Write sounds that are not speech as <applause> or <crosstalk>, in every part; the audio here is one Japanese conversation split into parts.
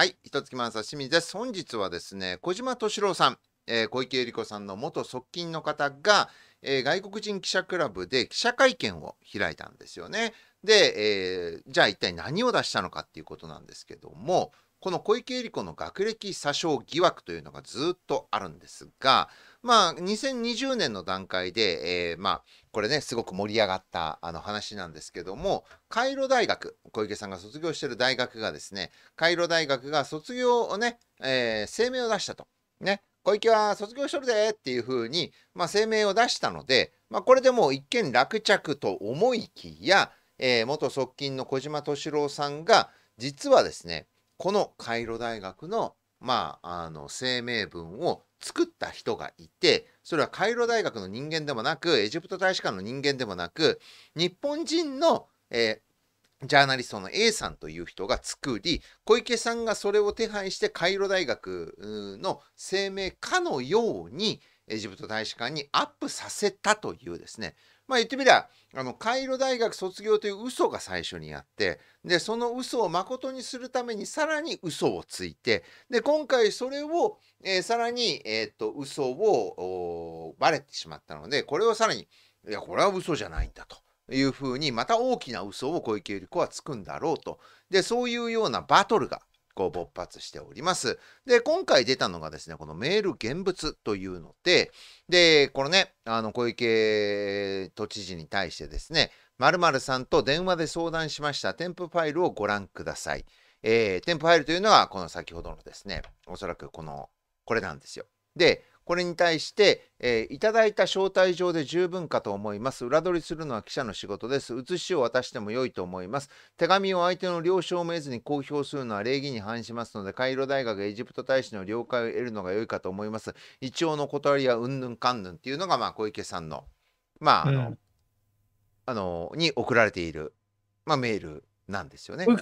はい、一月マン清水です。本日はですね、小島敏郎さん、えー、小池百合子さんの元側近の方が、えー、外国人記者クラブで記者会見を開いたんですよね。で、えー、じゃあ一体何を出したのかっていうことなんですけども、この小池百合子の学歴詐称疑惑というのがずっとあるんですが、まあ、2020年の段階で、えー、まあ、これね、すごく盛り上がったあの話なんですけども、カイロ大学、小池さんが卒業してる大学がですね、カイロ大学が卒業をね、えー、声明を出したと。ね、小池は卒業しとるでっていうふうに、まあ、声明を出したので、まあ、これでもう一見落着と思いきや、えー、元側近の小島敏郎さんが実はですねこのカイロ大学の,、まあ、あの声明文を作った人がいてそれはカイロ大学の人間でもなくエジプト大使館の人間でもなく日本人の、えー、ジャーナリストの A さんという人が作り小池さんがそれを手配してカイロ大学の声明かのようにエジプト大使館にアップさせたというですねまあ言ってみりゃあのカイロ大学卒業という嘘が最初にあってでその嘘を誠にするためにさらに嘘をついてで今回それを、えー、さらに、えー、っと嘘をばれてしまったのでこれをさらにいやこれは嘘じゃないんだと。いうふうにまた大きな嘘を小池百合子はつくんだろうとでそういうようなバトルがこう勃発しております。で、今回出たのがですね、このメール現物というので、で、このね、あの小池都知事に対してですね、〇〇さんと電話で相談しました添付ファイルをご覧ください。えー、添付ファイルというのは、この先ほどのですね、おそらくこの、これなんですよ。で、これに対して、えー、いただいた招待状で十分かと思います。裏取りするのは記者の仕事です。写しを渡しても良いと思います。手紙を相手の了承を得ずに公表するのは礼儀に反しますので、カイロ大学エジプト大使の了解を得るのが良いかと思います。一応の断りはうんぬんかんぬんっていうのが、まあ、小池さんの、まあ、あの、うん、あのに送られている、まあ、メールなんですよね。は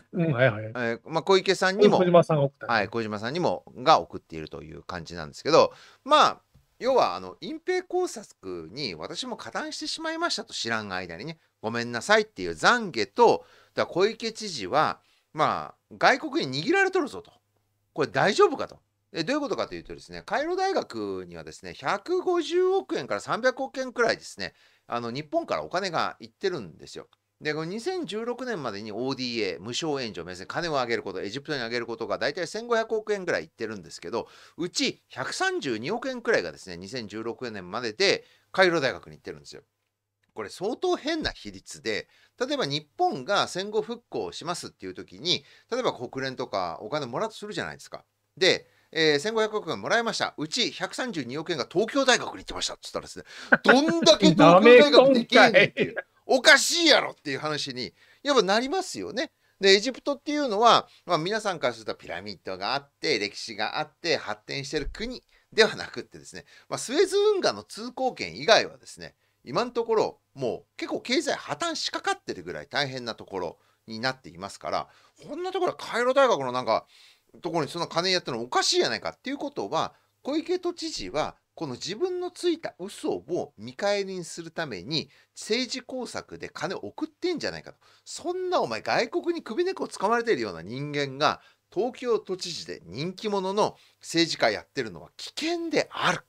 いはい、えまあ、小池さんにも小島さんが送っはい、小島さんにもが送っているという感じなんですけどまあ要はあの隠蔽工作に私も加担してしまいましたと知らん間にねごめんなさいっていう懺悔とだ小池知事はまあ外国に握られとるぞとこれ大丈夫かと。えどういうことかというとですね、カイロ大学にはですね、150億円から300億円くらいですね、あの日本からお金がいってるんですよ。で、この2016年までに ODA、無償援助、別に金を上げること、エジプトに上げることが大体1500億円ぐらいいってるんですけど、うち132億円くらいがですね、2016年まででカイロ大学に行ってるんですよ。これ相当変な比率で例えば日本が戦後復興しますっていう時に例えば国連とかお金もらうとするじゃないですか。で、えー、1500億円もらいましたうち132億円が東京大学に行ってましたっつったらですねどんだけ東京大学できいっていう。おかしいやろっていう話にやっぱなりますよね。でエジプトっていうのは、まあ、皆さんからするとピラミッドがあって歴史があって発展してる国ではなくってですね、まあ、スエズ運河の通行権以外はですね今のところもう結構経済破綻しかかってるぐらい大変なところになっていますからこんなところはカイロ大学のなんかところにそんな金やったのおかしいやないかっていうことは小池都知事はこの自分のついた嘘を見返りにするために政治工作で金を送ってんじゃないかとそんなお前外国に首根っこつかまれてるような人間が東京都知事で人気者の政治家やってるのは危険である。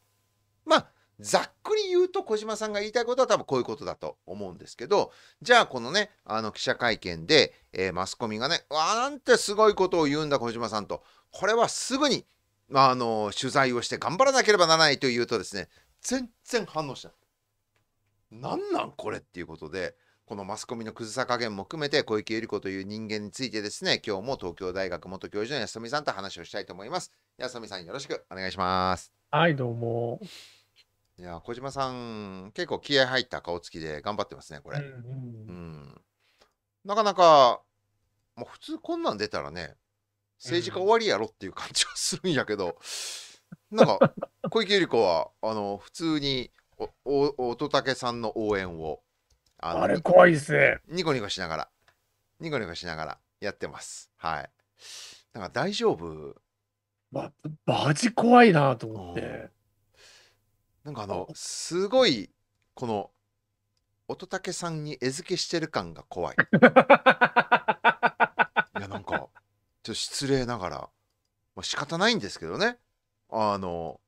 まあざっくり言うと小島さんが言いたいことは多分こういうことだと思うんですけどじゃあこのねあの記者会見で、えー、マスコミがねわあなんてすごいことを言うんだ小島さんとこれはすぐにあの取材をして頑張らなければならないというとですね全然反応しない。何なんこれっていうことでこのマスコミの崩さ加減も含めて小池百合子という人間についてですね今日も東京大学元教授の安富さんと話をしたいと思います。安富さんよろしくお願いします。はいどうも。いや小島さん結構気合入った顔つきで頑張ってますねこれ、うん、うんうん、なかなか、もう普通こんなん出たらね政治家終わりやろっていう感じはするんやけど、うん、なんか小池百合子はあの普通に乙武さんの応援をあれ怖いっすねニコニコしながらニコニコしながらやってますはいだかか大丈夫ま、マジ怖いなと思って、うなんかあのすごいこの乙武さんに餌付けしてる感が怖い <laughs> いやなんかちょっと失礼ながら、まあ、仕方ないんですけどね。あの。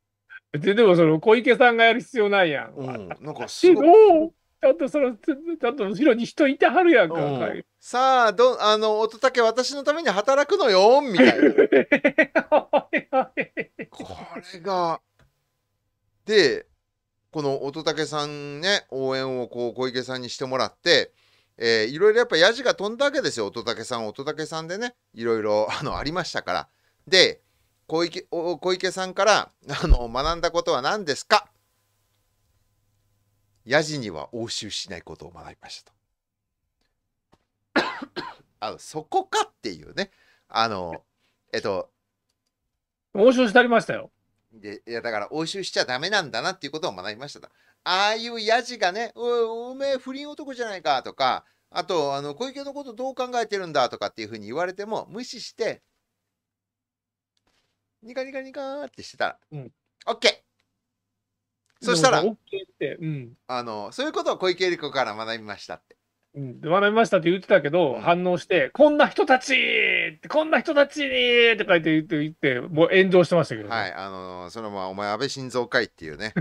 で、でもその小池さんがやる必要ないやん。うん、なんかすごい。<laughs> ちゃんとその、ちゃんと後ろに人いてはるやんか。うんさあ、ど、あの、乙武私のために働くのよ、みたいな。<laughs> これが。で、この乙武さんね、応援をこう小池さんにしてもらって、えー、いろいろやっぱやじが飛んだわけですよ乙武さん乙武さんでねいろいろ <laughs> あのありましたからで小池小池さんからあの学んだことは何ですかやじには押収しないことを学びましたと <coughs> あそこかっていうねあのえっと押収してありましたよでいやだから押収しちゃダメなんだなっていうことを学びましたああいうやじがね、おおめえ不倫男じゃないかとか、あと、あの小池のことどう考えてるんだとかっていうふうに言われても、無視して、ニカニカニカってしてたら、うん、オッケーそしたら、ケーってうん、あのそういうことを小池百合子から学びましたって。うん、学びましたって言ってたけど、反応して、こんな人たちこんな人たちにって書いて言って、言って、もう炎上してましたけど、はい、あのー、それあお前、安倍晋三会っていうね、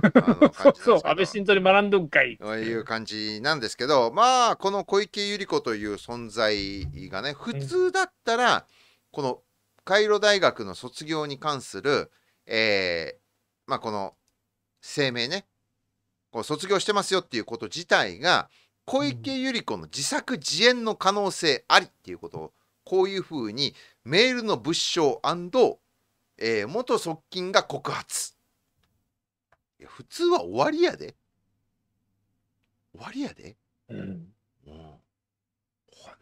そ <laughs> うそう、安倍晋三に学んどんかいという感じなんですけど、まあ、この小池百合子という存在がね、普通だったら、このカイロ大学の卒業に関する、えー、まあ、この声明ね、こう卒業してますよっていうこと自体が、小池百合子の自作自演の可能性ありっていうことをこういうふうにメールの物証、えー、元側近が告発いや普通は終わりやで終わりやで、うん、うん、これ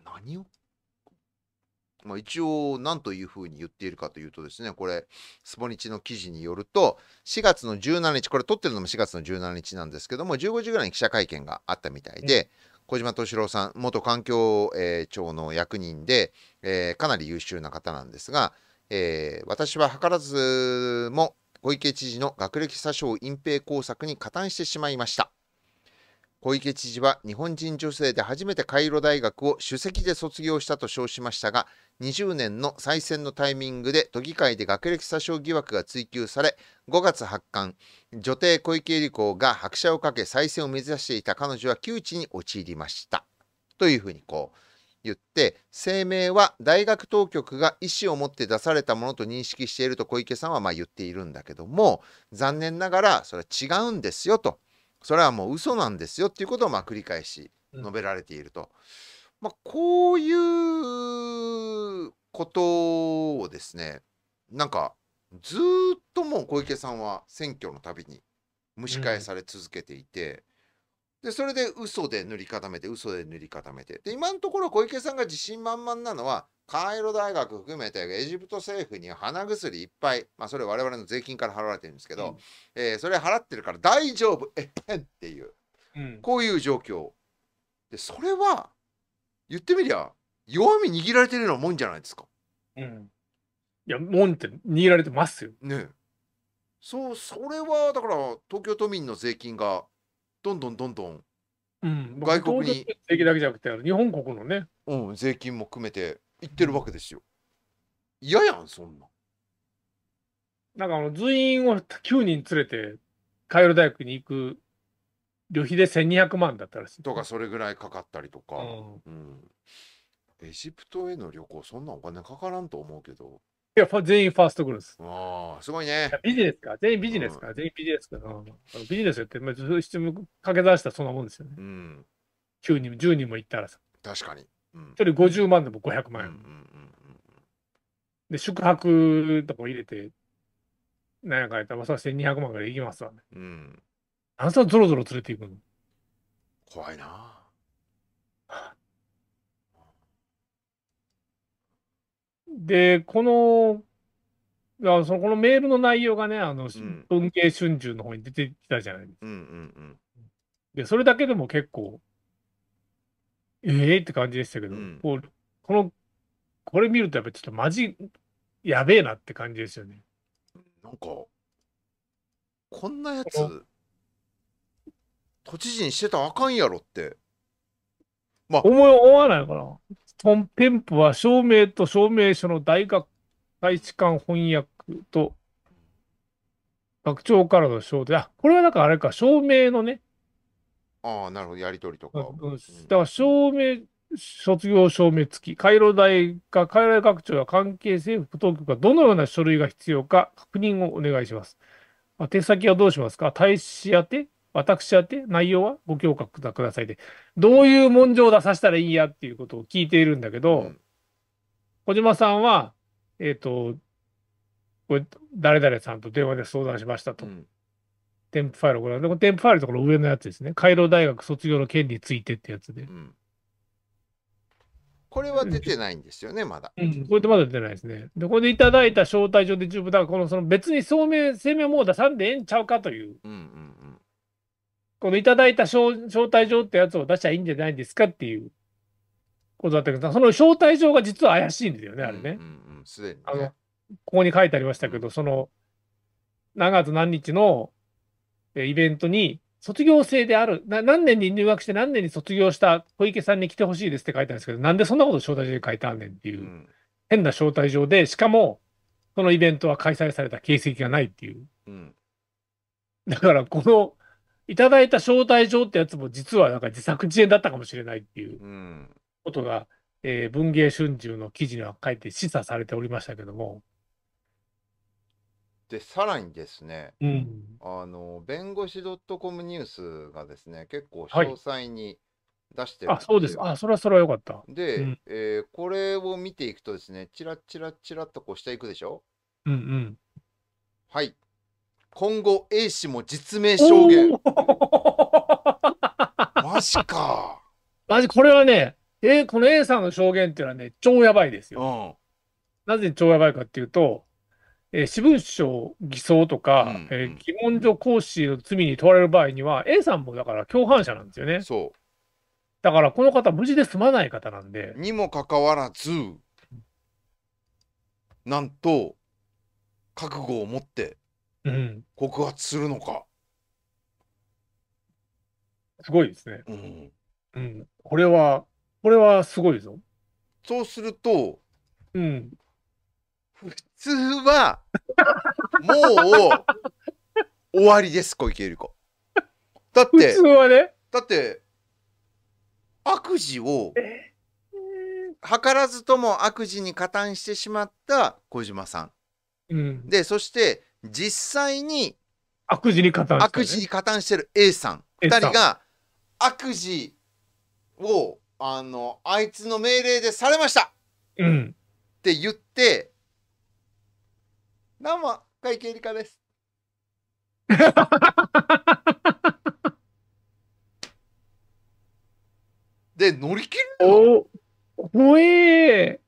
何をまあ、一応何というふうに言っているかというとですねこれスポニチの記事によると4月の17日これ撮ってるのも4月の17日なんですけども15時ぐらいに記者会見があったみたいで、小島敏郎さん元環境、えー、庁の役人で、えー、かなり優秀な方なんですが、えー、私は図らずも小池知事の学歴詐称隠蔽工作に加担してしまいました。小池知事は日本人女性で初めてカイロ大学を首席で卒業したと称しましたが20年の再選のタイミングで都議会で学歴詐称疑惑が追及され5月発刊女帝小池百合子が拍車をかけ再選を目指していた彼女は窮地に陥りましたというふうにこう言って声明は大学当局が意思を持って出されたものと認識していると小池さんはま言っているんだけども残念ながらそれは違うんですよと。それはもう嘘なんですよっていうことをまあ繰り返し述べられていると、うん、まあ、こういうことをですねなんかずっともう小池さんは選挙のたびに蒸し返され続けていて、でそれで嘘で塗り固めて嘘で塗り固めてで今のところ小池さんが自信満々なのはカイロ大学含めてエジプト政府に鼻薬いっぱい、まあ、それ我々の税金から払われてるんですけど、うん、えー、それ払ってるから大丈夫えへんっていう、うん、こういう状況でそれは言ってみりゃ弱み握られてるようなもんじゃないですか。うん、いやもんって握られてますよ。ねそうそれはだから東京都民の税金がどんどんどんどん、外国に税金だけじゃなくて日本国のね、うん、税金も含めて行ってるわけですよ嫌やんそんななんかあの随員を9人連れてカイロ大学に行く旅費で1200万だったらしいとかそれぐらいかかったりとか、うん、うん、エジプトへの旅行そんなお金かからんと思うけどいや、<laughs> 全員ファーストクルーす。あ、あ、すごいね。ビジネスか。全員ビジネスか。全員ビジネスか。うんビジネスやって、まあ、質問かけ出したらそんなもんですよね。うん。9人も10人も行ったらさ。確かに。うん。一人50万でも500うん万うんで、宿泊とか入れて、なんやかんやったら、まして200万からいきますわね。うんうん。うん。何さ、ゾロゾロ連れて行くの怖いな。で、この、あそのこのメールの内容がね、あの、ん文系春秋の方に出てきたじゃないですか。うんうんで、それだけでも結構、ええって感じでしたけど、うんこうこの、これ見るとやっぱちょっとマジ、やべえなって感じですよね。なんか、こんなやつ、都知事にしてたらあかんやろって。思い思わないのかなトンペンプは証明と証明書の大学大使館翻訳と学長からの証で、あ、これはなんかあれか、証明のね。ああ、なるほど、やり取りとか。うん、だから証明、卒業証明付き、回路大か、回路大学長や関係政府当局がどのような書類が必要か確認をお願いします。手先はどうしますか大使宛て私宛て内容はご教覚くださいで、どういう文章を出させたらいいやっていうことを聞いているんだけど、うん、小島さんは、えっ、ー、と、これ、誰々さんと電話で相談しましたと。うん、添付ファイルをご覧で、この添付ファイルとこの上のやつですね。回廊大学卒業の件についてってやつで。うん、これは出てないんですよね、まだ。うん、これってまだ出てないですね。で、これでいただいた招待状で十分、だからこのその別に証明、声明もう出さんでええんちゃうかという。うんうんうんこのいただいた招待状ってやつを出しちゃいいんじゃないんですかっていうことだったけど、その招待状が実は怪しいんですよね、あれね。す、で、に、ね、あの。ここに書いてありましたけど、その、何月何日のイベントに、卒業生である何年に入学して何年に卒業した小池さんに来てほしいですって書いてあるんですけど、なんでそんなこと招待状で書いてあんねんっていう、変な招待状で、しかも、そのイベントは開催された形跡がないっていう。うん、だから、このいただいた招待状ってやつも実はなんか自作自演だったかもしれないっていうことが、うん、えー、文芸春秋の記事には書いて示唆されておりましたけども。でさらにですね、うん、あの弁護士 .com ニュースがですね結構詳細に出してるんですよ、はい、あそうですあそれはそれはよかったで、うん、えー、これを見ていくとですねチちらラちらっとこう下いくでしょうんうんはい今後 A 氏も実名証言。マジか。マジ、これはね、A、この A さんの証言っていうのはね、超やばいですよ。うん、なぜ超やばいかっていうと、えー、私文書偽装とか、うんうん、えー、疑問状行使の罪に問われる場合には、A さんもだから共犯者なんですよね。そう。だからこの方、無事で済まない方なんで。にもかかわらず、なんと、覚悟を持ってうん、告発するのか。すごいですね。うん。うん、これは、これはすごいぞ。そうすると、うん。普通は、もう、終わりです、小池百合子。だって、普通はね。だって、悪事を、図らずとも悪事に加担してしまった小島さん。うん、で、そして、実際に悪事に加担してる、悪事に加担してる A さん A さん2人が悪事をあのあいつの命令でされました、うん。って言って「どうも深井理香です」<laughs> で乗り切るお怖え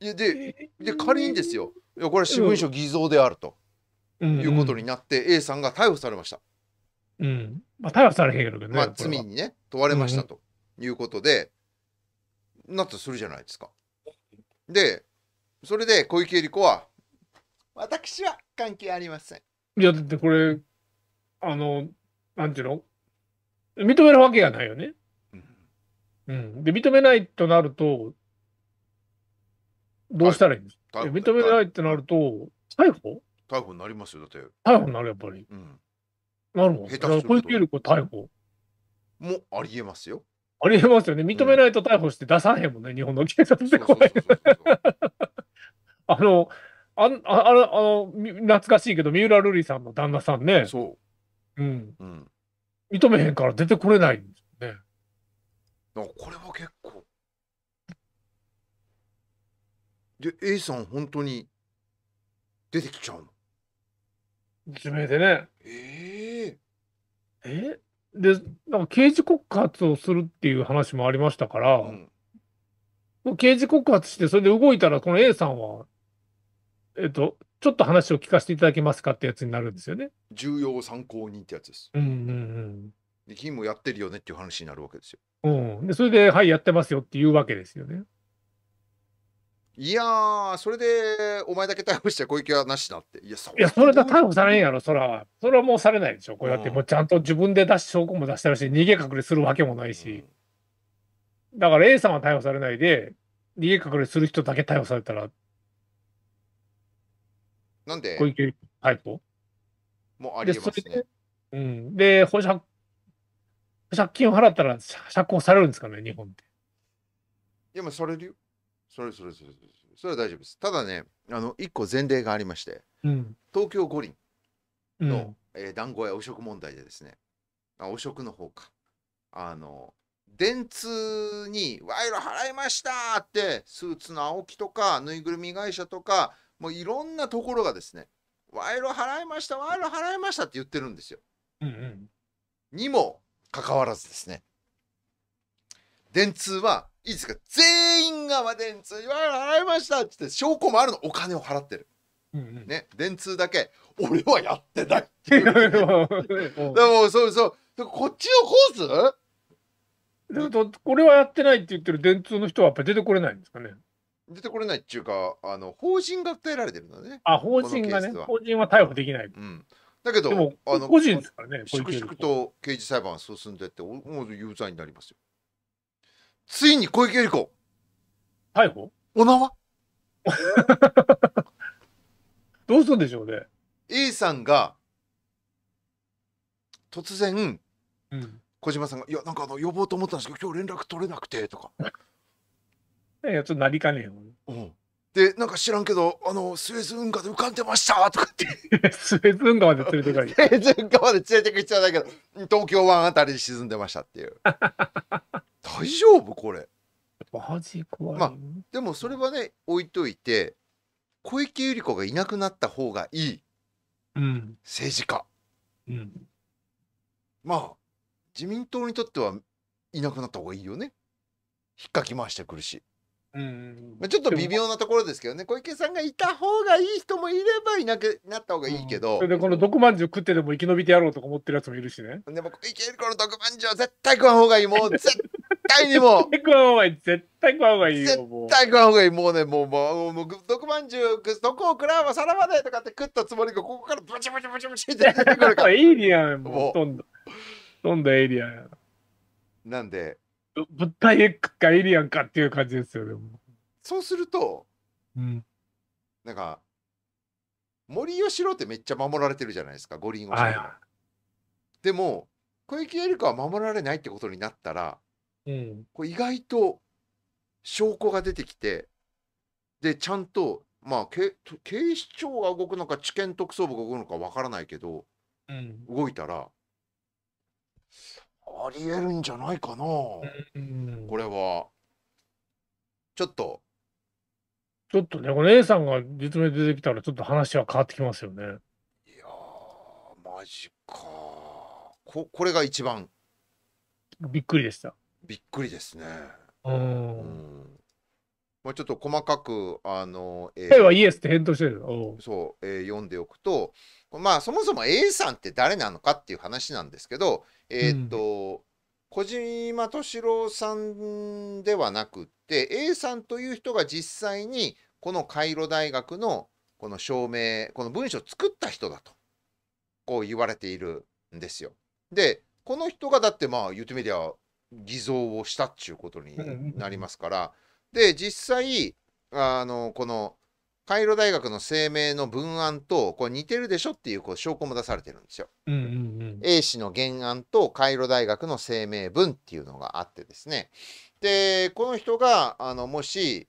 いやでで仮にですよいやこれ私文書偽造であると、いうことになって、A さんが逮捕されました。うん、まあ、逮捕されへんやろけどね。まあ、罪にね、問われましたということで、なったとするじゃないですか。で、それで小池百合子は、私は関係ありません。いや、だってこれ、あの、なんていうの認めるわけがないよね。うん、で認めないとなると、どうしたらいいんですか、逮捕認めないってなると、逮捕逮捕になりますよ、だって。逮捕になる、やっぱり。うん。なるもん下手小池百合子逮捕。もありえますよ。ありえますよね。認めないと逮捕して出さへんもんね、うん、日本の警察っ怖い。あの、あああの懐かしいけど、三浦瑠麗さんの旦那さんね。そう。うん。うん、認めへんから出てこれないんですよね。これは結で A さん本当に出てきちゃうのでね。えええで、なんか刑事告発をするっていう話もありましたから、うんもう刑事告発して、それで動いたら、この A さんは、えっと、ちょっと話を聞かせていただけますかってやつになるんですよね。重要参考人ってやつです。うんうんうん。で、君もやってるよねっていう話になるわけですよ。うん、でそれで、はい、やってますよっていうわけですよね。いやー、それでお前だけ逮捕して小池はなしだって。いや、そいやそれだ逮捕されんやろ、そら。それはもうされないでしょ。こうやって、もうちゃんと自分で出し、証拠も出してるし、逃げ隠れするわけもないし。だから A さんは逮捕されないで、逃げ隠れする人だけ逮捕されたら、なんで小池逮捕もうありえますね。うん。で、保釈、借金を払ったら釈放されるんですかね、日本って。いや、もうされるよ。それそれそれそれそれは大丈夫ですただねあの一個前例がありまして、うん。東京五輪の、えー団子や汚職問題でですねあ汚職の方かあの電通に賄賂払いましたってスーツの青木とかぬいぐるみ会社とかもういろんなところがですね賄賂払いました賄賂払いましたって言ってるんですようんうん。にもかかわらずですね電通はいいですか全員が「電通払いました」っつって証拠もあるのお金を払ってる。うんうん、ね、電通だけ俺はやってない <laughs> でもそうそうこっちをコースでもれはやってないって言ってる電通の人はやっぱ出てこれないんですかね出てこれないっていうかあの法人が訴えられてるのねあ法人がね法人は逮捕できない、うん、だけどでもあの個人ですからね粛々と刑事裁判進んでってもう有罪になりますよついに小池百合子逮捕お縄 <laughs> どうするんでしょうね。A さんが突然、うん、小島さんが「いやなんかあの呼ぼうと思ったんですけど今日連絡取れなくて」とか。<laughs> いやちょっとなりかねえよ。うん、でなんか知らんけどあのスエズ運河で浮かんでましたとかって <laughs> スエズ運河まで連れてかるスエズ運河まで連れてく必要ないけど東京湾あたりに沈んでましたっていう大丈夫これマジ怖い、まあ、でもそれはね置いといて小池百合子がいなくなった方がいい、うん、政治家、うん、まあ自民党にとってはいなくなった方がいいよね引っかき回してくるしまあ、ちょっと微妙なところですけどね小池さんがいた方がいい人もいればいなくなった方がいいけど、うん、それでこの毒まんじゅう食ってでも生き延びてやろうとか思ってるやつもいるしねでもいけるこの毒まんじゅうは絶対食わん方がいい <laughs> もう絶対にもう絶対食わん方がいい絶対食わん方がいい絶対食わん方がいいもうねもうもうもう毒まんじゅうどこを食らうはさらばでとかって食ったつもりがここからブチブチブチブチって出てくるからエイリアンもうほとんどほとんどエイリアンやなんで物体 X かエイリアンかっていう感じですよね。そうすると、うん、なんか森喜朗ってめっちゃ守られてるじゃないですか五輪をしでも小池百合子は守られないってことになったら、うん、これ意外と証拠が出てきてでちゃんとまあ警警視庁が動くのか地検特捜部が動くのかわからないけど、うん、動いたらありえるんじゃないかな、うん、これはちょっとちょっとねお姉さんが実名出てきたらちょっと話は変わってきますよねいやマジかここれが一番びっくりでしたびっくりですねうんうんまあ、ちょっと細かく、あの、えー、はイエスって返答してるそう、えー、読んでおくと、まあ、そもそも A さんって誰なのかっていう話なんですけど、えー、っと、うん、小島敏郎さんではなくて A さんという人が実際にこのカイロ大学のこの証明この文書を作った人だとこう言われているんですよ。でこの人がだってまあ言ってみりゃ偽造をしたっちゅうことになりますから、で実際あのこのカイロ大学の声明の文案とこれ似てるでしょっていうこう証拠も出されてるんですよ。うんうんうん、A 氏の原案とカイロ大学の声明文っていうのがあってですねでこの人があのもし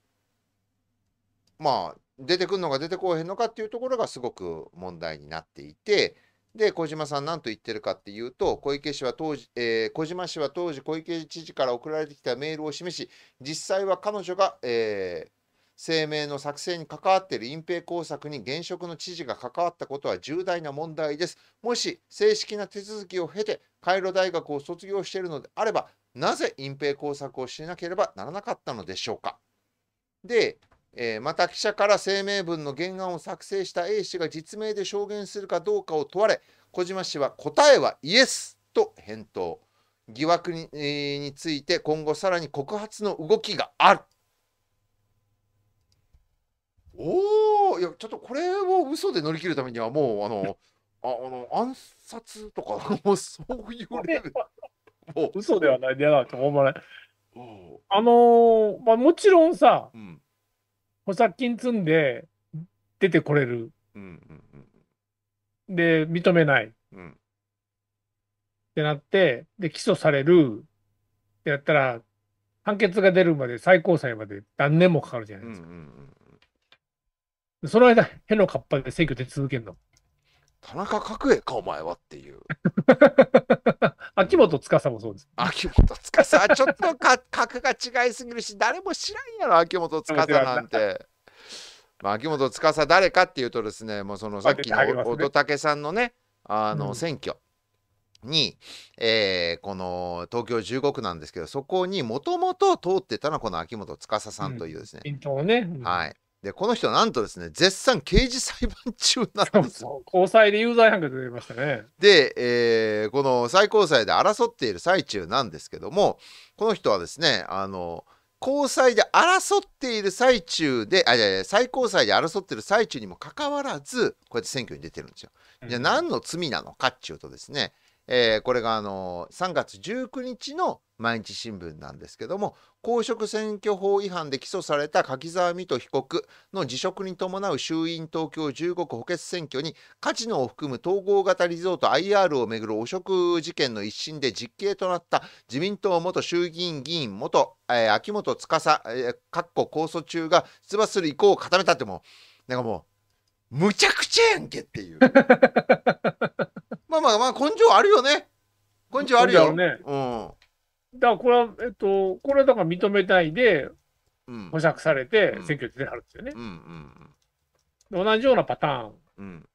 まあ出てくるのか出てこへんのかっていうところがすごく問題になっていてで小島さん何と言ってるかっていうと小池氏は当時、えー、小島氏は当時小池知事から送られてきたメールを示し実際は彼女が、えー、声明の作成に関わっている隠蔽工作に現職の知事が関わったことは重大な問題です。もし正式な手続きを経てカイロ大学を卒業しているのであれば、なぜ隠蔽工作をしなければならなかったのでしょうか。で、えー、また記者から声明文の原案を作成した A 氏が実名で証言するかどうかを問われ、小島氏は答えはイエスと返答。疑惑に,、えー、について今後さらに告発の動きがある。おおいやちょっとこれを嘘で乗り切るためにはもうあのああの暗殺とか <laughs> もうそういうレベル嘘ではないでなと思あのー、まあもちろんさ、保釈補金積んで出てこれる、うんうんうん、で認めない、うん、ってなってで起訴されるってやったら判決が出るまで最高裁まで何年もかかるじゃないですか。うんその間、変のカッパで選挙で続けるの。田中角栄か、お前はっていう。<laughs> 秋元司もそうです。秋元司はちょっとか <laughs> 格が違いすぎるし、誰も知らんやろ、秋元司なんて。<laughs> まあ、秋元司誰かっていうとですね、もうそのさっきの乙武さんのね、あの選挙。に、えー、この東京15区なんですけどそこにもともと通ってたのはこの秋元司さんというですね。うん、ねはい、で、この人、なんとですね、絶賛刑事裁判中なんですよ。<laughs> 高裁で有罪判決出ましたね。で、えー、この最高裁で争っている最中なんですけども、この人はですね、あの、高裁で争っている最中で、あ、いやいや、最高裁で争っている最中にもかかわらず、こうやって選挙に出てるんですよ。じゃ何の罪なのかっていうとですね、えー、これがあの3月19日の毎日新聞なんですけども公職選挙法違反で起訴された柿沢水戸被告の辞職に伴う衆院東京15区補欠選挙にカジノを含む統合型リゾート IR をめぐる汚職事件の一審で実刑となった自民党元衆議院議員元、えー、秋元司、えー、かっこ控訴中が出馬する意向を固めたってもうなんかもうむちゃくちゃやんけっていう <laughs> まあまあまあ根性あるよね根性あるよ、ね、うんだからこれは、えっと、これはだから認めないで、保釈されて、選挙に出てはるんですよね、同じようなパターン。うん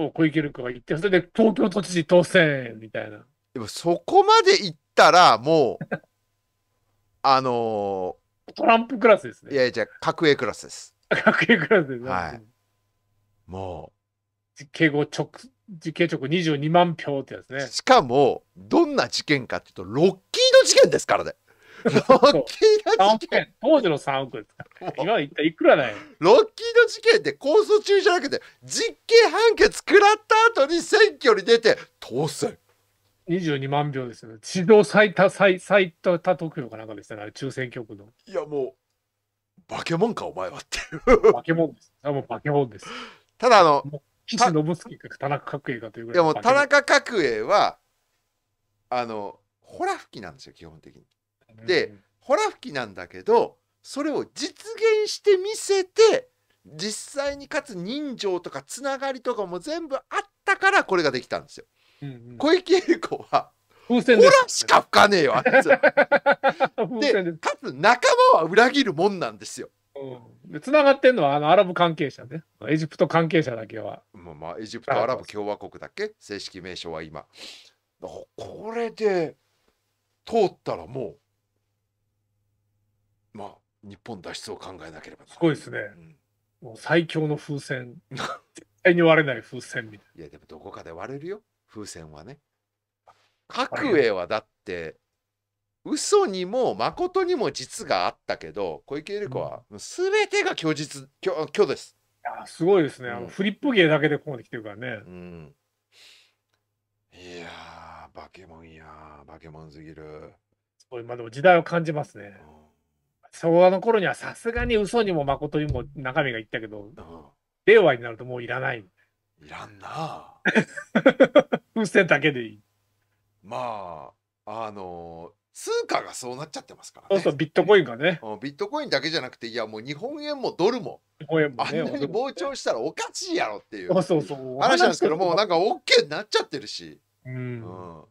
を小池君が言って、それで東京都知事当選みたいな。でもそこまで行ったら、もう、<laughs> あのー、トランプクラスですね。いやいや、角営クラスです。角 <laughs> 営クラスです、ね、はい。もう。敬語直実刑直22万票ってやつねしかもどんな事件かっていうとロッキード事件ですからねロッキード事件当時の3億今一体いくらだよロッキード事件って控訴中じゃなくて実刑判決食らった後に選挙に出て当選22万票ですよね指導最多最最多多得票かなんかでしたね抽選局のいやもう化け物かお前はっていう化け物ですもう化け物ですただあの岸信介か田中角栄かというぐらい。も田中角栄は、あの、ほら吹きなんですよ、基本的に。で、ほら吹きなんだけど、それを実現してみせて、実際にかつ人情とかつながりとかも全部あったからこれができたんですよ。うんうん、小池栄子は風船、ね、ほらしか吹かねえよあいつ <laughs> でかつ仲間は裏切るもんなんですよ。うん、で繋がってんのはあのアラブ関係者ね。エジプト関係者だけは。まあ、まあ、エジプトアラブ共和国だっけ正式名称は今。これで通ったらもう、まあ、日本脱出を考えなければすごいですね。うん、もう最強の風船。<laughs> 絶対に割れない風船みたいな。いや、でもどこかで割れるよ、風船はね。角栄はだって、嘘にも誠にも実があったけど小池百合子は全てが虚実虚虚ですいやすごいですね、あの、フリップ芸だけでここまで来てるからね、うん、いやーバケモンやバケモンすぎるすごいまあでも時代を感じますね、うん昭和の頃にはさすがに嘘にも誠にも中身がいったけど、うん、令和になるともういらない。いらんな <laughs> 風船だけでいい。まあ、あの、通貨がそうなっちゃってますからね。そうそう、ビットコインがね。ビットコインだけじゃなくて、いや、もう日本円もドルも、もね、あんなに膨張したらおかしいやろっていう話なんですけど、もうなんか OK になっちゃってるし、うん、うん、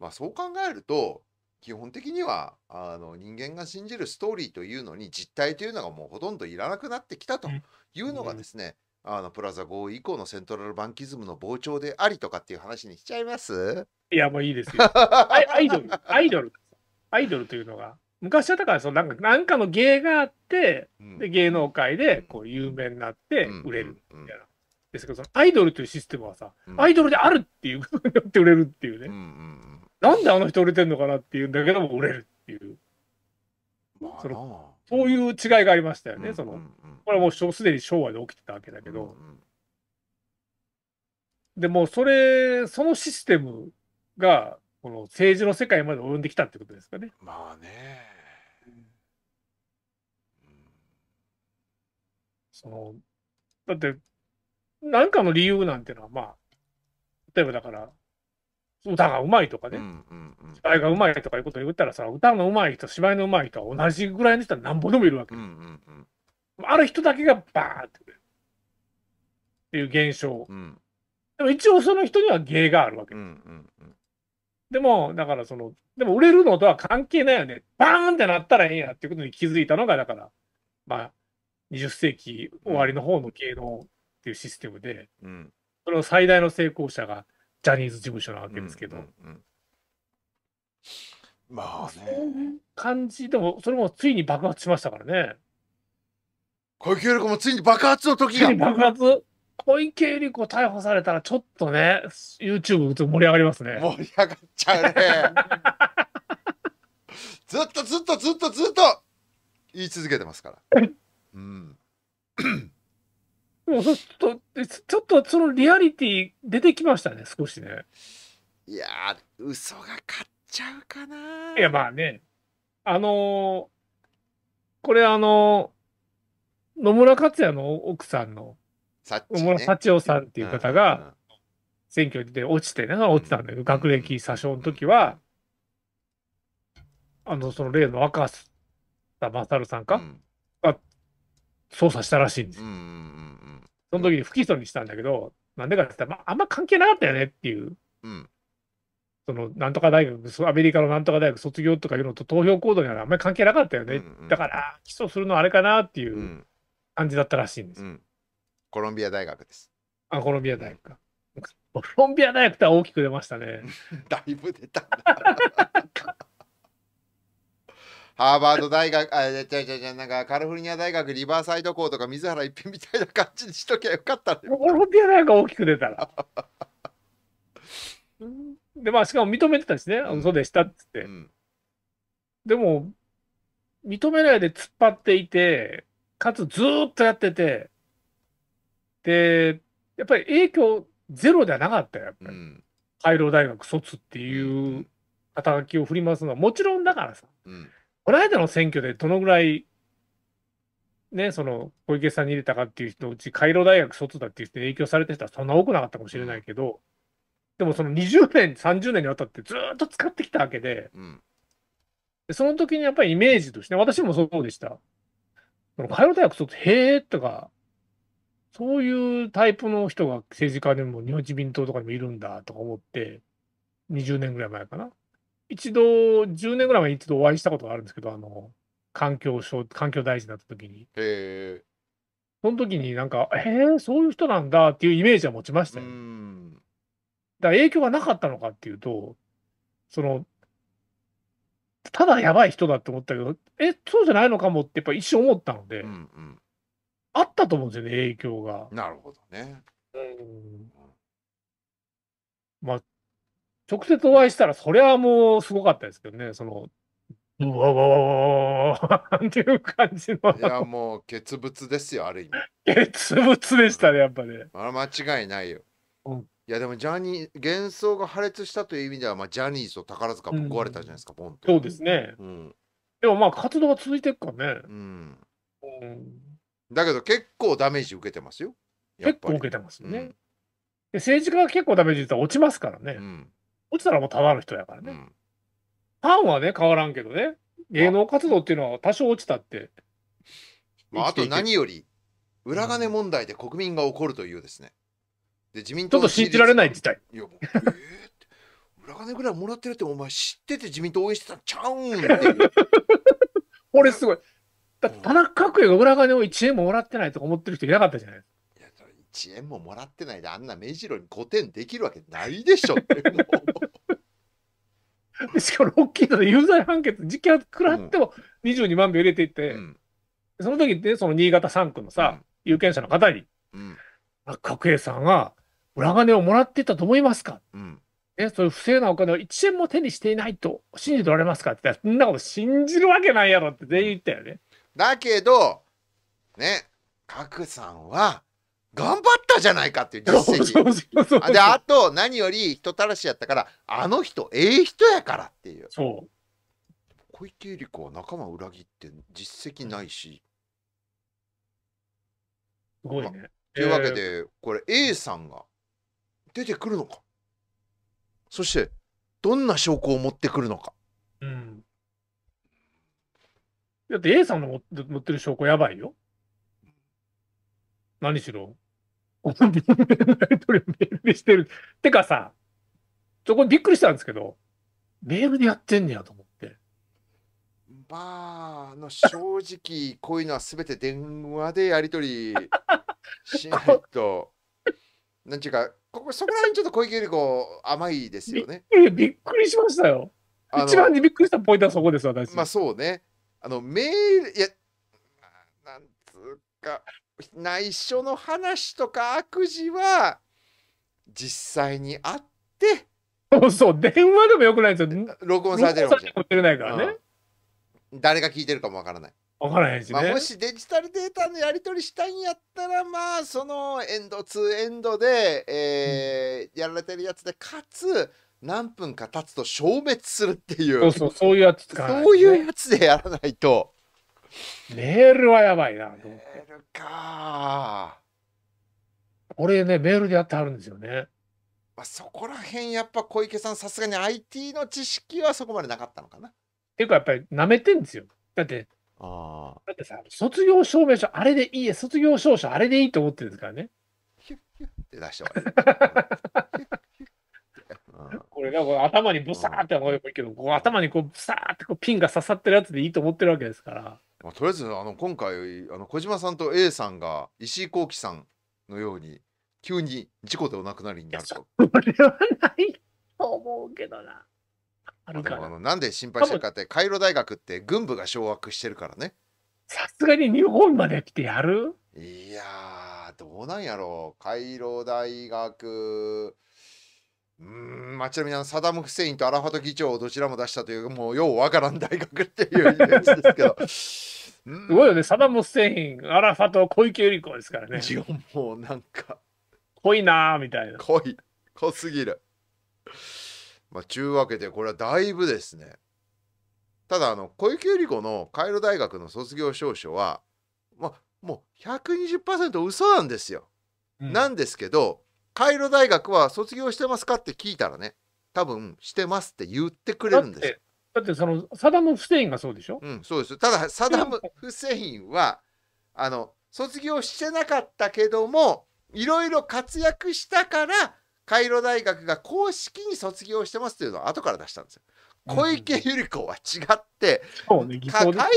まあそう考えると、基本的にはあの人間が信じるストーリーというのに実態というのがもうほとんどいらなくなってきたというのがですね、うん、あのプラザ合意以降のセントラルバンキズムの膨張でありとかっていう話にしちゃいますいやもういいですよアイドルアイドルアイドルというのが昔はだからそのなんかなんかの芸があって、で芸能界でこう有名になって売れるみたいな。ですけどそのアイドルというシステムはさ、アイドルであるっていうことによって売れるっていうね、なんであの人売れてんのかなっていうんだけども売れるっていう、そのそういう違いがありましたよね、そのこれはもうすでに昭和で起きてたわけだけど、でもそれそのシステムがこの政治の世界まで及んできたってことですかね。まあね。そのだって何かの理由なんてのはまあ例えばだから歌がうまいとかね、芝居がうまいとかいうことを言ったらさ歌のうまい人芝居のうまい人は同じぐらいの人はなんぼでもいるわけ、ある人だけがバーってっていう現象、うん、でも一応その人には芸があるわけ、でも、だからその、でも売れるのとは関係ないよね。バーンってなったらええやっていうことに気づいたのが、だから、まあ、20世紀終わりの方の芸能っていうシステムで、うん、それの最大の成功者がジャニーズ事務所なわけですけど。うんうんうんまあね。感じでも、それもついに爆発しましたからね。小池百合子もついに爆発の時が。爆発小池百合子逮捕されたら、ちょっとね、YouTube 盛り上がりますね。盛り上がっちゃうね。<laughs> ずっとずっとずっとずっと言い続けてますから。うん。もうちょっと、ちょっとそのリアリティ出てきましたね、少しね。いやー、嘘が勝っちゃうかな。いや、まあね。あのー、これあのー、野村克也の奥さんのサッチ、ね、さんっていう方が、選挙で落ちて、ね、落ちたんだけど、学歴詐称の時は、あの、その例の若狭勝さんか、が捜査したらしいんです。その時に不起訴にしたんだけど、なんでかって言ったら、まあ、あんま関係なかったよねっていう。そのなんとか大学、アメリカのなんとか大学卒業とかいうのと投票行動にはあんまり関係なかったよね、うんうん、だから起訴するのあれかなっていう感じだったらしいんです。うん、コロンビア大学です。あ、コロンビア大学か。コロンビア大学とは大きく出ましたね。<laughs> だいぶ出たハーバード大学、<laughs> あ、違う違う違う、なんかカリフォルニア大学リバーサイド校とか水原一平みたいな感じにしときゃよかったね。<laughs> コロンビア大学大きく出たら。で、まあ、しかも認めてたしね、うん、そうでしたっつって。うん、でも、認めないで突っ張っていて、かつずっとやってて、で、やっぱり影響ゼロじゃなかったよ、やっぱり。回廊カイロ大学卒っていう肩書きを振りますのは、もちろんだからさ、うん、この間の選挙でどのぐらい、ね、その小池さんに入れたかっていう人のうち、カイロ大学卒だっていう人に影響されてた人はそんな多くなかったかもしれないけど、でもその20年、30年にわたってずっと使ってきたわけで、うんその時にやっぱりイメージとして、私もそうでした。カイロ大学卒、へーとか、そういうタイプの人が政治家でも日本自民党とかにもいるんだとか思って、20年ぐらい前かな。一度、10年ぐらい前に一度お会いしたことがあるんですけど、あの、環境省、環境大臣だった時に。へその時になんか、えー、そういう人なんだっていうイメージは持ちましたよ。だから影響がなかったのかっていうと、その、ただやばい人だって思ったけど、え、そうじゃないのかもってやっぱ一瞬思ったので、うんうん、あったと思うんですよね、影響が。なるほどね。うんまあ、直接お会いしたら、それはもうすごかったですけどね、その、うわわわわわっていう感じの。いや、もう、結物ですよ、ある意味。傑物でしたね、やっぱね。あれ間違いないよ。うん、いや、でも、ジャニー、幻想が破裂したという意味では、まあ、ジャニーズと宝塚も壊れたじゃないですか、うん、ボンと。そうですね。うん、でも、まあ、活動は続いていくからね。うん。うんだけど結構ダメージ受けてますよ。結構受けてますね。うん、で政治家が結構ダメージって落ちますからね。うん、落ちたらもうただの人やからね。うん、ファンはね、変わらんけどね。芸能活動っていうのは多少落ちたって。まあ、あと何より、裏金問題で国民が怒るというですね。で自民党ちょっと信じられない事態。いやもうえー、裏金ぐらいもらってるってお前知ってて自民党応援してたんちゃうんってい <laughs> これすごい。だ田中角栄が裏金を1円ももらってないとか思ってる人いなかったじゃないですか。1円ももらってないであんな目白に5点できるわけないでしょってしかもロッキーで有罪判決実刑食らっても22万票入れていって、うん、その時でその新潟3区のさ、うん、有権者の方に、うん、角栄さんが裏金をもらっていたと思いますか、うんえそういう不正なお金を1円も手にしていないと信じておられますかって言ったら、そんなこと信じるわけないやろって全員言ったよね。だけど、ね、賀来さんは、頑張ったじゃないかっていう実績。で、あと、何より人たらしやったから、あの人、ええ人やからっていう。そう。小池百合子は仲間裏切って実績ないし。すごいね。というわけで、えー、これ A さんが出てくるのか。そして、どんな証拠を持ってくるのか。うんだって A さんの持ってる証拠やばいよ。何しろ。メールでしてる。てかさ、そこにびっくりしたんですけど、メールでやってんねやと思って。まあ、あの正直、こういうのはすべて電話でやり取り <laughs> しないと、なんちゅうか、ここそこら辺ちょっと小池百合子甘いですよねび。びっくりしましたよ。一番にびっくりしたポイントはそこです、私。まあそうね。あのメールいやなんつうか内緒の話とか悪事は実際にあってそうそう電話でもよくないんですよ録音されてるかもしれないからね、うん、誰が聞いてるかもわからないわからないね、まあ、もしデジタルデータのやり取りしたいんやったらまあそのエンド2エンドで、えー、うん、やられてるやつでかつ何分か経つと消滅するっていうそうそうそういうやつ使わない、ね、そういうやつでやらないとメールはやばいなメールか俺ねメールでやってはるんですよねまあ、そこらへんやっぱ小池さんさすがに IT の知識はそこまでなかったのかなっていうかやっぱりなめてんですよだってあだってさ卒業証明書あれでいい卒業証書あれでいいと思ってるんですからねヒュッヒュッって出して終わ <laughs> これ、頭にブサーってのがいいけど、こう頭にこうブサーってこうピンが刺さってるやつでいいと思ってるわけですから。まあ、とりあえず、あの、今回、あの、小島さんと A さんが石井幸喜さんのように、急に事故でお亡くなりになると。それはないと思うけどな。あるかなんで心配してるかって、カイロ大学って軍部が掌握してるからね。さすがに日本まで来てやるいやどうなんやろう。カイロ大学。うん、町あ、ちなみにサダム・フセインとアラファト議長をどちらも出したという、もうようわからん大学っていうやつですけど。うん、すごいよね、サダム・フセイン、アラファト、小池百合子ですからね。もうなんか。濃いなーみたいな。濃い。濃すぎる。まあ、ちゅうわけで、これはだいぶですね。ただ、あの、小池百合子のカイロ大学の卒業証書は、まあ、もう120%嘘なんですよ。うん、なんですけど、カイロ大学は卒業してますかって聞いたらね、多分してますって言ってくれるんです。よ。だって、ってそのサダム・フセインがそうでしょうん、そうです。ただ、サダム・フセインは、あの、卒業してなかったけども、いろいろ活躍したから、カイロ大学が公式に卒業してますっていうのを後から出したんですよ。小池百合子は違って、うんね、カイロ大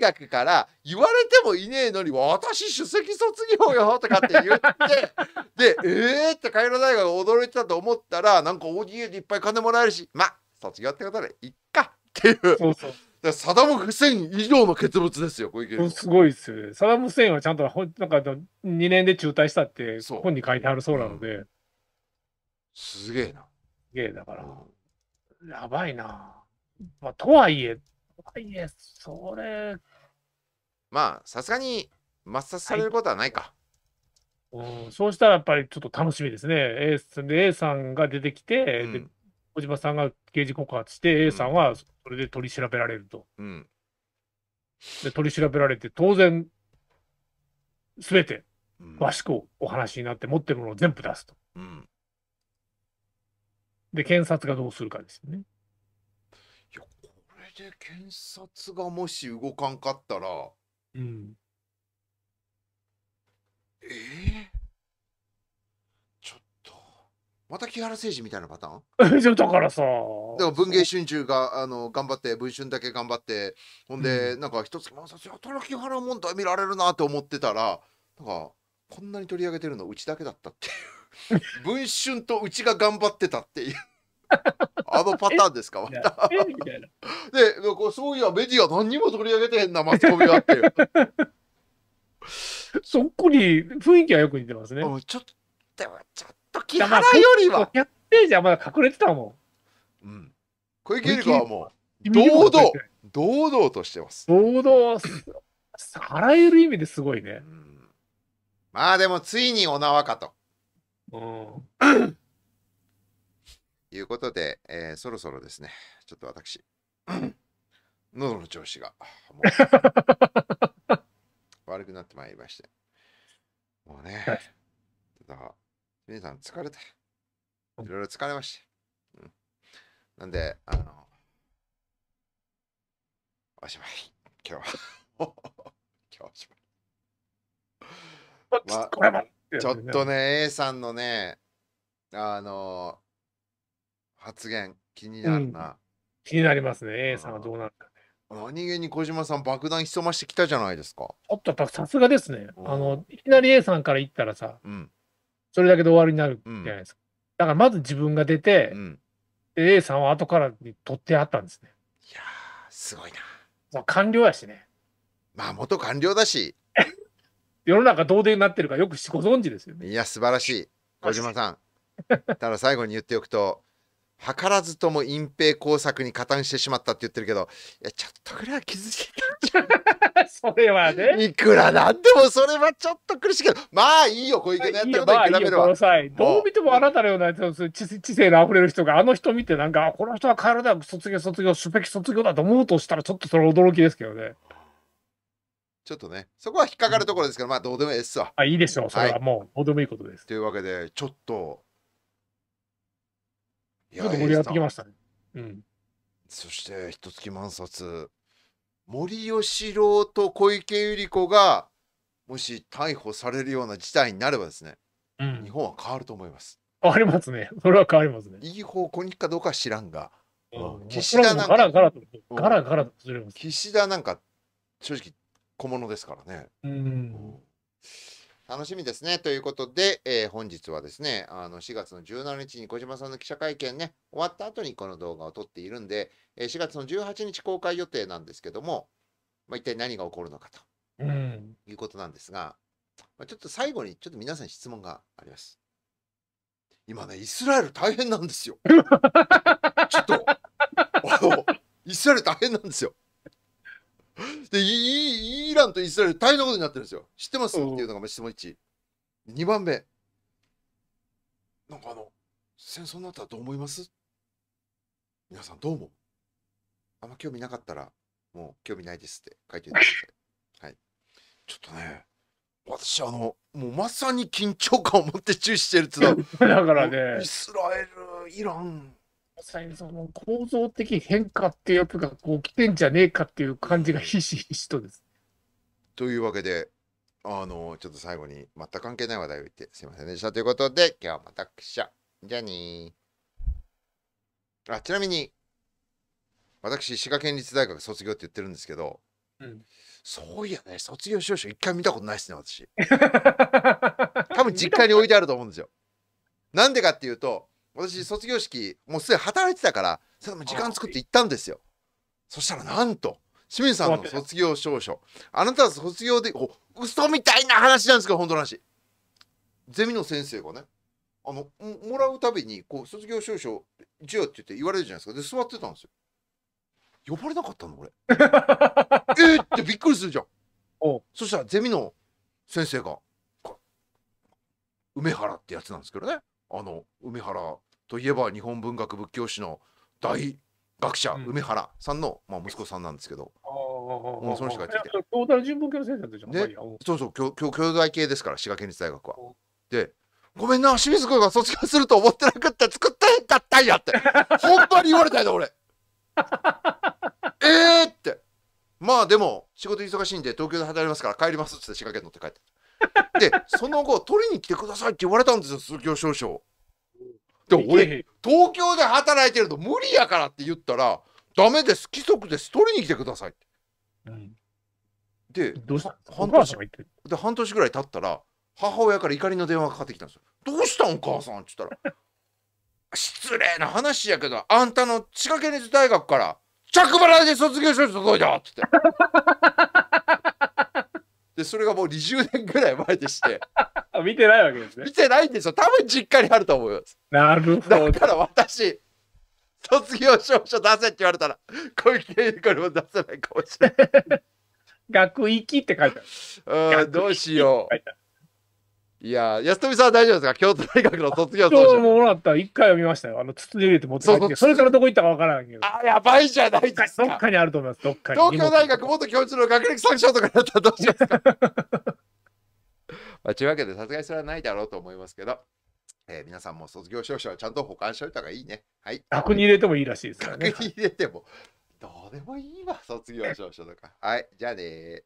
学から言われてもいねえのに私首席卒業よとかって言って <laughs> でええー、ってカイロ大学驚いてたと思ったらなんか ODA でいっぱい金もらえるしまあ卒業ってことでいっかっていう。そうそうだサダム・フセイン以上の傑物ですよ、小池すごいっすよサダム・フセインはちゃんと、なんか2年で中退したって本に書いてあるそうなので。うん、すげえな。すげえだから。うんやばいな。まあ、とはいえ、とはいえ、それ。まあ、さすがに抹殺されることはないか。はい、うん、そうしたらやっぱりちょっと楽しみですね。A, で A さんが出てきて、うん、で小島さんが刑事告発して、A さんはそれで取り調べられると。うん、で取り調べられて、当然、すべて、詳しくお話になって、持ってるものを全部出すと。うんで、検察がどうするかですよね。いや、これで検察がもし動かんかったら、うん。ええー、ちょっと、また木原誠二みたいなパターン <laughs> だからさ。でも文藝春秋があの頑張って、文春だけ頑張って、ほんで、うん、なんか一つあ、させやたら木原問題見られるなって思ってたら、なんか、こんなに取り上げてるのうちだけだったっていう。<laughs> 文春とうちが頑張ってたっていう。あのパターンですかまた。<laughs> で、そういや、メディア何にも取り上げてへんな、マスコミはっていう。<laughs> そっくり、雰囲気はよく似てますね。ちょっと、でもちょっと、木原よりは。100ページはまだ隠れてたもん。うん。小池百合子はもう、堂々、堂々としてます。堂々、あらえる意味ですごいね。まあでも、ついにお縄かと。いうことで、えー、そろそろですね、ちょっと私、喉の調子が <laughs> 悪くなってまいりまして。もうね、はい、ただ、皆さん疲れた。いろいろ疲れました。うん、なんで、あの、おしまい。今日は。<laughs> 今日おしまい。まあちょっとね A さんのねあの発言気になるな、うん、気になりますね A さんはどうなるかね何気に小島さん爆弾潜ましてきたじゃないですかちょっとさすがですね、あのいきなり A さんから言ったらさ、うん、それだけで終わりになるじゃないですか、だからまず自分が出て、で A さんは後から取ってあったんですねいやすごいなもう官僚やしねまあ元官僚だし世の中どうでなってるかよくご存知ですよね。いや、素晴らしい。小島さん。ただ最後に言っておくと、図らずとも隠蔽工作に加担してしまったって言ってるけど、いや、ちょっとぐらい気づきたんじゃそれはね。いくらなんでもそれはちょっと苦しいけど、まあいいよ、小池のやったことに比べれば。まあ、いいどう見てもあなたのような知知性のあふれる人が、あの人見てなんか、この人は帰らな卒業、卒業、すべき卒業だと思うとしたら、ちょっとそれ驚きですけどね。ちょっとね、そこは引っかかるところですけど、まあどうでもいいですわ。あ、いいでしょう。それはもう、どうでもいいことです。というわけで、ちょっと、いちょっと盛り上がってきましたね。うん。そして、一月万冊、森喜朗と小池百合子が、もし逮捕されるような事態になればですね、うん、日本は変わると思います。変わりますね。それは変わりますね。いい方向に行くかどうか知らんが、うん、岸田なんか、ガラガラと、ガラガラと、岸田なんか、正直、小物ですからね。うん、楽しみですね。ということで、えー、本日はですね、あの4月の17日に小島さんの記者会見ね、終わった後にこの動画を撮っているんで、えー、4月の18日公開予定なんですけども、まあ、一体何が起こるのかと、うん、いうことなんですが、まあ、ちょっと最後にちょっと皆さん質問があります。今ね、イスラエル大変なんですよ。<laughs> ちょっと、あ <laughs> の、イスラエル大変なんですよ。でイ、イランとイスラエル大変なことになってるんですよ。知ってます、っていうのが質問1。2番目。なんかあの、戦争になったらどう思います皆さんどう思うあんま興味なかったら、もう興味ないですって書いてください。<laughs> はい。ちょっとね、私あの、もうまさに緊張感を持って注視してるっつうのは。<laughs> だからね。イスラエル、イラン、際その構造的変化っていうやつがこう来てんじゃねえかっていう感じがひしひしとです。というわけで、あの、ちょっと最後に全く関係ない話題を言ってすいませんでした。ということで、今日はまたくしゃ。じゃあにー。あ、ちなみに、私、滋賀県立大学卒業って言ってるんですけど、うん、そういやね、卒業証書一回見たことないですね、私。多分実家に置いてあると思うんですよ。なんでかっていうと、私卒業式もうすでに働いてたからそれも時間作って行ったんですよそしたらなんと清水さんの卒業証書あなたは卒業でお嘘みたいな話なんですけど本当の話ゼミの先生がねあのもらうたびにこう卒業証書授与って言って言われるじゃないですかで座ってたんですよ呼ばれなかったの俺 <laughs> えっってびっくりするじゃんそしたらゼミの先生が梅原ってやつなんですけどねあの梅原といえば日本文学仏教史の大学者、うん、梅原さんの、まあ、息子さんなんですけど、うん、その人がやってて京大人文系の先生でょでそうそう京大系ですから滋賀県立大学は。でごめんな清水君が卒業すると思ってなくって作ったんだったんやって <laughs> ほんまに言われたんだ俺。<laughs> ええってまあでも仕事忙しいんで東京で働きますから帰りますっつって滋賀県乗って帰って。<laughs> でその後取りに来てくださいって言われたんですよ鈴木少書。で俺東京で働いてると無理やからって言ったら「ダメです規則です取りに来てください」って。うん、で半年で半年ぐらい経ったら母親から怒りの電話がかかってきたんですよ。どうしたんお母さんっつったら「<laughs> 失礼な話やけどあんたの地下県立大学から着払いで卒業証書届いた」っつって。で、それがもう20年ぐらい前でして。<laughs> 見てないわけですね。見てないんですよ。多分実家にあると思います。なるほど。だから私、卒業証書出せって言われたら、小池栄子にも出せないかもしれない。<laughs> 学域って書いてある。うん、どうしよう。いや、安富さんは大丈夫ですか京都大学の卒業証書。ももらった一回は見ましたよ。あの、筒に入れて持って帰ってそれからどこ行ったかわからんけど。あ、やばいじゃないですか。どっかにあると思います、どっかに。東京大学元教授の学歴詐称とかだったらどうしますか <laughs> まあ、というわけで、殺害すらないだろうと思いますけど。えー、皆さんも卒業証書はちゃんと保管しておいた方がいいね。はい。額に入れてもいいらしいですからね。額に入れても、どうでもいいわ、卒業証書とか。はい、じゃあね